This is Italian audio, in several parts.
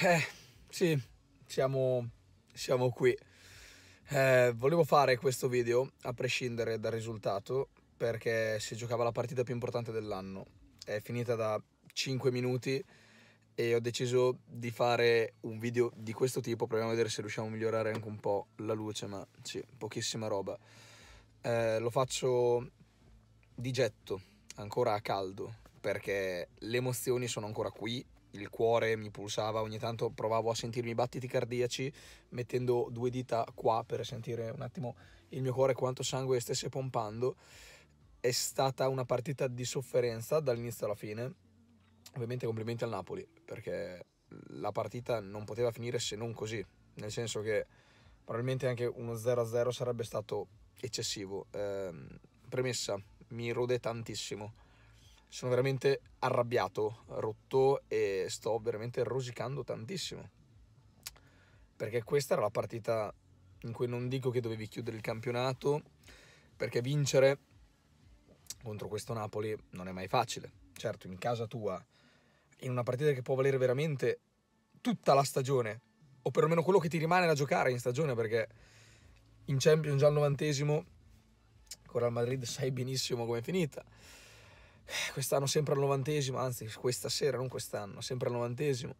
Eh, sì, siamo, siamo qui. Eh, volevo fare questo video a prescindere dal risultato perché si giocava la partita più importante dell'anno. È finita da 5 minuti e ho deciso di fare un video di questo tipo. Proviamo a vedere se riusciamo a migliorare anche un po' la luce, ma sì, pochissima roba. Eh, lo faccio di getto, ancora a caldo, perché le emozioni sono ancora qui il cuore mi pulsava, ogni tanto provavo a sentirmi i battiti cardiaci mettendo due dita qua per sentire un attimo il mio cuore quanto sangue stesse pompando. È stata una partita di sofferenza dall'inizio alla fine. Ovviamente complimenti al Napoli perché la partita non poteva finire se non così, nel senso che probabilmente anche uno 0-0 sarebbe stato eccessivo. Eh, premessa, mi rode tantissimo sono veramente arrabbiato, rotto e sto veramente rosicando tantissimo. Perché questa era la partita in cui non dico che dovevi chiudere il campionato, perché vincere contro questo Napoli non è mai facile. Certo, in casa tua, in una partita che può valere veramente tutta la stagione, o perlomeno quello che ti rimane da giocare in stagione, perché in Champions già al novantesimo con Real Madrid sai benissimo com'è finita eh, quest'anno sempre al novantesimo, anzi questa sera, non quest'anno, sempre al novantesimo,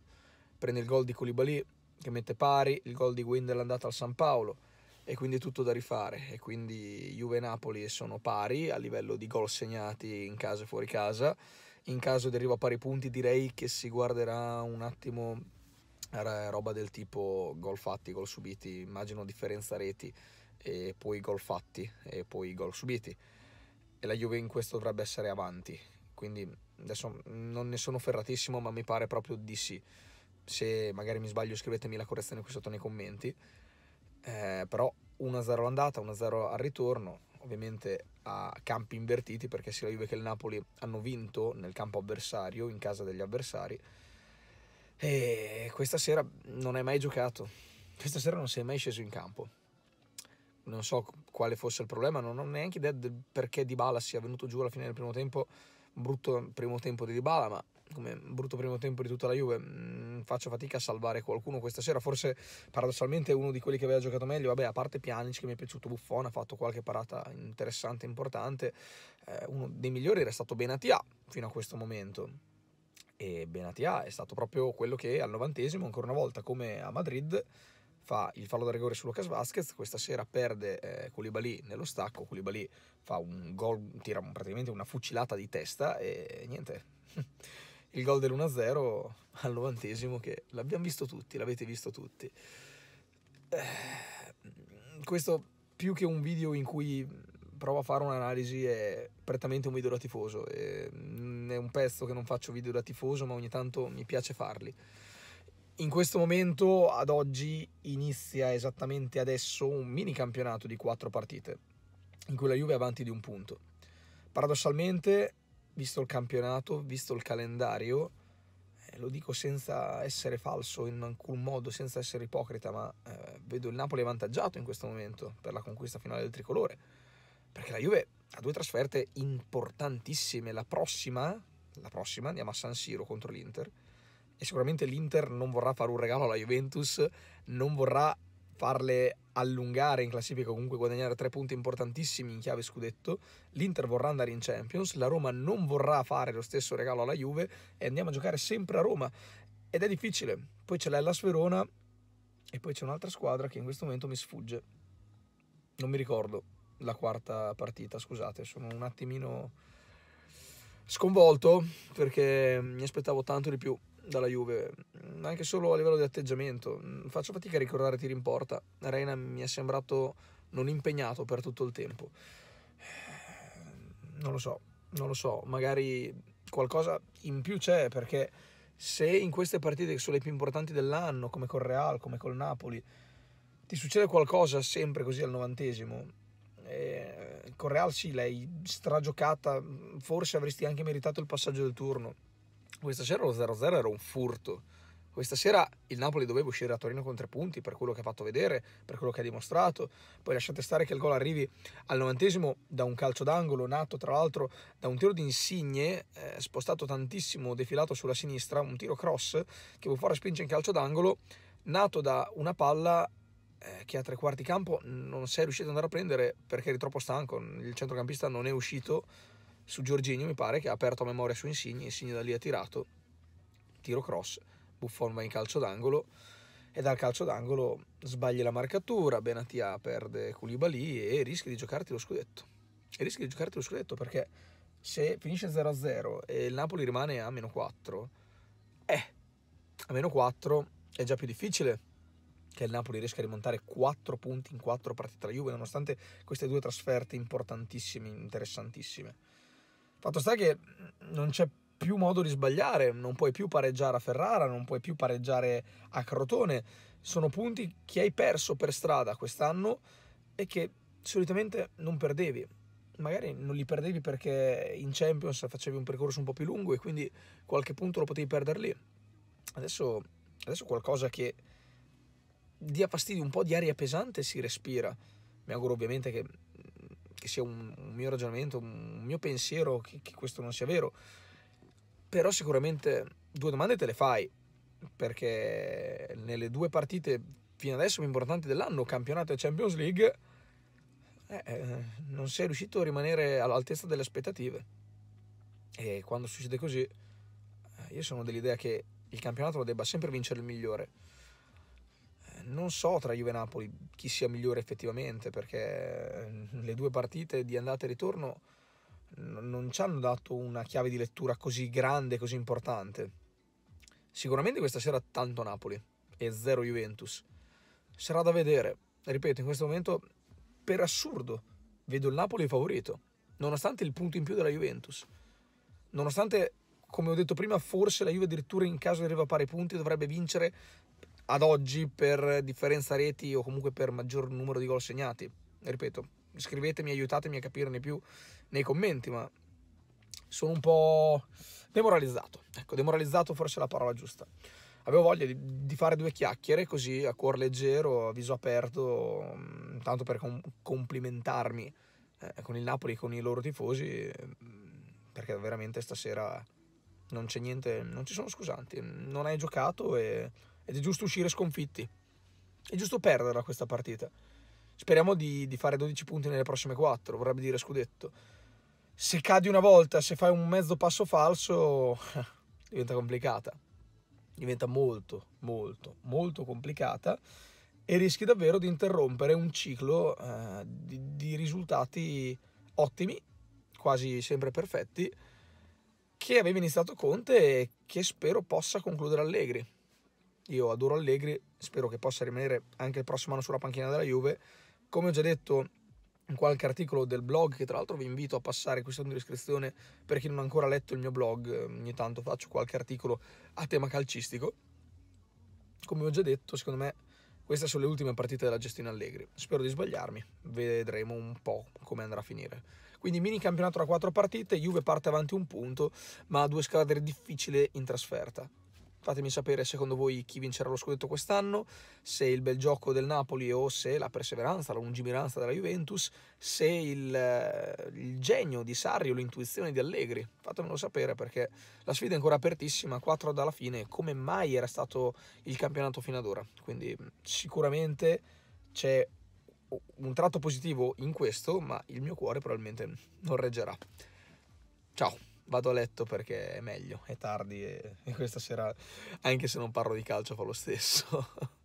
prende il gol di Koulibaly che mette pari, il gol di Wendel andato al San Paolo e quindi tutto da rifare e quindi Juve e Napoli sono pari a livello di gol segnati in casa e fuori casa, in caso di arrivo a pari punti direi che si guarderà un attimo roba del tipo gol fatti, gol subiti, immagino differenza reti e poi gol fatti e poi gol subiti e la Juve in questo dovrebbe essere avanti. Quindi adesso non ne sono ferratissimo, ma mi pare proprio di sì. Se magari mi sbaglio, scrivetemi la correzione qui sotto nei commenti. Eh, però 1-0 l'andata, 1-0 al ritorno, ovviamente a campi invertiti perché sia la Juve che il Napoli hanno vinto nel campo avversario, in casa degli avversari. E questa sera non hai mai giocato, questa sera non sei mai sceso in campo non so quale fosse il problema, non ho neanche idea del perché Dybala sia venuto giù alla fine del primo tempo, brutto primo tempo di Dybala, ma come brutto primo tempo di tutta la Juve, mh, mm, faccio fatica a salvare qualcuno questa sera, forse paradossalmente uno di quelli che aveva giocato meglio, vabbè a parte Pjanic che mi è piaciuto Buffon, ha fatto qualche parata interessante, importante, eh, uno dei migliori era stato Benatia fino a questo momento. E Benatia è stato proprio quello che al novantesimo, ancora una volta come a Madrid, fa il fallo da rigore su Lucas Vasquez, questa sera perde eh, Koulibaly nello stacco, Koulibaly fa un gol, tira praticamente una fucilata di testa e niente, il gol dell'1-0 al novantesimo che l'abbiamo visto tutti, l'avete visto tutti. Eh, questo più che un video in cui provo a fare un'analisi è prettamente un video da tifoso, mm, è un pezzo che non faccio video da tifoso ma ogni tanto mi piace farli. In questo momento, ad oggi, inizia esattamente adesso un mini campionato di quattro partite, in cui la Juve è avanti di un punto. Paradossalmente, visto il campionato, visto il calendario, eh, lo dico senza essere falso in alcun modo, senza essere ipocrita, ma eh, vedo il Napoli avvantaggiato in questo momento per la conquista finale del tricolore, perché la Juve ha due trasferte importantissime, la prossima, la prossima andiamo a San Siro contro l'Inter, e sicuramente l'Inter non vorrà fare un regalo alla Juventus, non vorrà farle allungare in classifica, comunque guadagnare tre punti importantissimi in chiave scudetto. L'Inter vorrà andare in Champions, la Roma non vorrà fare lo stesso regalo alla Juve e andiamo a giocare sempre a Roma. Ed è difficile. Poi c'è l'Ellas Verona e poi c'è un'altra squadra che in questo momento mi sfugge. Non mi ricordo la quarta partita, scusate, sono un attimino sconvolto perché mi aspettavo tanto di più dalla Juve, anche solo a livello di atteggiamento. Faccio fatica a ricordare tiri in porta. Reina mi è sembrato non impegnato per tutto il tempo. Eh, non lo so, non lo so, magari qualcosa in più c'è perché se in queste partite che sono le più importanti dell'anno, come col Real, come col Napoli, ti succede qualcosa sempre così al novantesimo, eh, con Real sì, l'hai stragiocata, forse avresti anche meritato il passaggio del turno questa sera lo 0-0 era un furto. Questa sera il Napoli doveva uscire a Torino con tre punti per quello che ha fatto vedere, per quello che ha dimostrato. Poi lasciate stare che il gol arrivi al novantesimo da un calcio d'angolo, nato tra l'altro da un tiro di insigne, eh, spostato tantissimo, defilato sulla sinistra, un tiro cross che Buffara spinge in calcio d'angolo, nato da una palla eh, che a tre quarti campo non sei riuscito ad andare a prendere perché eri troppo stanco, il centrocampista non è uscito su Giorginio mi pare che ha aperto a memoria su Insigne, Insigne da lì ha tirato, tiro cross, Buffon va in calcio d'angolo e dal calcio d'angolo sbaglia la marcatura, Benatia perde Koulibaly e rischi di giocarti lo scudetto. E rischi di giocarti lo scudetto perché se finisce 0-0 e il Napoli rimane a meno 4, eh, a meno 4 è già più difficile che il Napoli riesca a rimontare 4 punti in 4 partite tra Juve, nonostante queste due trasferte importantissime, interessantissime. Fatto sta che non c'è più modo di sbagliare, non puoi più pareggiare a Ferrara, non puoi più pareggiare a Crotone, sono punti che hai perso per strada quest'anno e che solitamente non perdevi. Magari non li perdevi perché in Champions facevi un percorso un po' più lungo e quindi qualche punto lo potevi perdere lì. Adesso, adesso qualcosa che dia fastidio, un po' di aria pesante si respira. Mi auguro ovviamente che che sia un, un mio ragionamento, un mio pensiero, che, che questo non sia vero, però sicuramente due domande te le fai, perché nelle due partite fino adesso più importanti dell'anno, campionato e Champions League, eh, eh non sei riuscito a rimanere all'altezza delle aspettative. E quando succede così, eh, io sono dell'idea che il campionato lo debba sempre vincere il migliore non so tra Juve e Napoli chi sia migliore effettivamente, perché eh, le due partite di andata e ritorno non ci hanno dato una chiave di lettura così grande, così importante. Sicuramente questa sera tanto Napoli e zero Juventus. Sarà da vedere. Ripeto, in questo momento, per assurdo, vedo il Napoli favorito, nonostante il punto in più della Juventus. Nonostante, come ho detto prima, forse la Juve addirittura in caso di arrivare a pari punti dovrebbe vincere ad oggi per differenza reti o comunque per maggior numero di gol segnati. Ripeto, scrivetemi, aiutatemi a capirne più nei commenti, ma sono un po' demoralizzato. Ecco, demoralizzato forse è la parola giusta. Avevo voglia di, di fare due chiacchiere così a cuor leggero, a viso aperto, mm, tanto per com complimentarmi eh, con il Napoli e con i loro tifosi, mm, perché veramente stasera non c'è niente, non ci sono scusanti, non hai giocato e ed è giusto uscire sconfitti. È giusto perderla questa partita. Speriamo di, di fare 12 punti nelle prossime 4, vorrebbe dire scudetto. Se cadi una volta, se fai un mezzo passo falso, diventa complicata. Diventa molto, molto, molto complicata e rischi davvero di interrompere un ciclo eh, di, di risultati ottimi, quasi sempre perfetti, che aveva iniziato Conte e che spero possa concludere Allegri io adoro Allegri, spero che possa rimanere anche il prossimo anno sulla panchina della Juve. Come ho già detto in qualche articolo del blog, che tra l'altro vi invito a passare qui sotto in descrizione per chi non ha ancora letto il mio blog, ogni tanto faccio qualche articolo a tema calcistico. Come ho già detto, secondo me queste sono le ultime partite della gestione Allegri. Spero di sbagliarmi, vedremo un po' come andrà a finire. Quindi mini campionato da quattro partite, Juve parte avanti un punto, ma ha due squadre difficili in trasferta. Fatemi sapere secondo voi chi vincerà lo scudetto quest'anno, se il bel gioco del Napoli o se la perseveranza, la lungimiranza della Juventus, se il, eh, il genio di Sarri o l'intuizione di Allegri. Fatemelo sapere perché la sfida è ancora apertissima, 4 dalla fine, come mai era stato il campionato fino ad ora. Quindi sicuramente c'è un tratto positivo in questo, ma il mio cuore probabilmente non reggerà. Ciao! vado a letto perché è meglio, è tardi e, e questa sera, anche se non parlo di calcio, fa lo stesso.